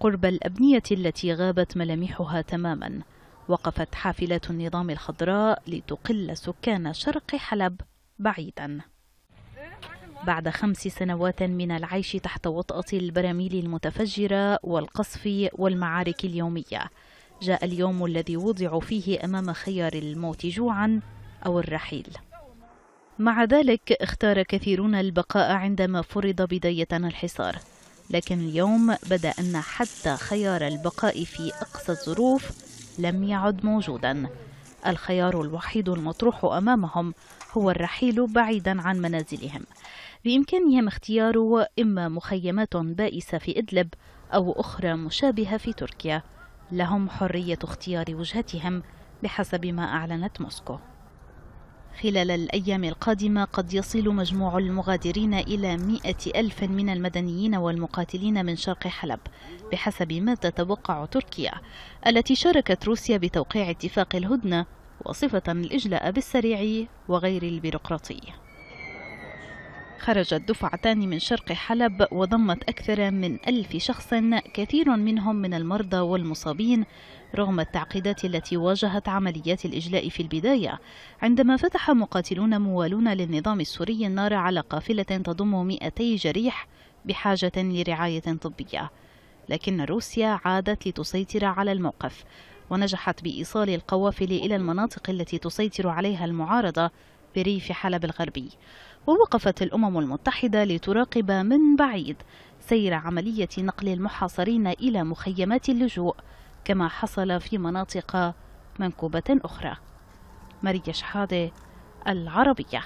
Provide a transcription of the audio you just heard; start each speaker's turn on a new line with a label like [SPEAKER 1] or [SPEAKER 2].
[SPEAKER 1] قرب الأبنية التي غابت ملامحها تماما وقفت حافلة النظام الخضراء لتقل سكان شرق حلب بعيدا بعد خمس سنوات من العيش تحت وطأة البراميل المتفجرة والقصف والمعارك اليومية جاء اليوم الذي وضع فيه أمام خيار الموت جوعا أو الرحيل مع ذلك اختار كثيرون البقاء عندما فرض بداية الحصار لكن اليوم بدا أن حتى خيار البقاء في أقصى الظروف لم يعد موجودا الخيار الوحيد المطروح أمامهم هو الرحيل بعيدا عن منازلهم بإمكانهم اختيار إما مخيمات بائسة في إدلب أو أخرى مشابهة في تركيا لهم حرية اختيار وجهتهم بحسب ما أعلنت موسكو خلال الأيام القادمة قد يصل مجموع المغادرين إلى مئة ألف من المدنيين والمقاتلين من شرق حلب بحسب ما تتوقع تركيا التي شاركت روسيا بتوقيع اتفاق الهدنة وصفة الإجلاء بالسريع وغير البيروقراطي خرجت دفعتان من شرق حلب وضمت أكثر من ألف شخص كثير منهم من المرضى والمصابين رغم التعقيدات التي واجهت عمليات الإجلاء في البداية عندما فتح مقاتلون موالون للنظام السوري النار على قافلة تضم 200 جريح بحاجة لرعاية طبية لكن روسيا عادت لتسيطر على الموقف ونجحت بإيصال القوافل إلى المناطق التي تسيطر عليها المعارضة بريف حلب الغربي ووقفت الأمم المتحدة لتراقب من بعيد سير عملية نقل المحاصرين إلى مخيمات اللجوء كما حصل في مناطق منكوبة أخرى مريش حادي العربية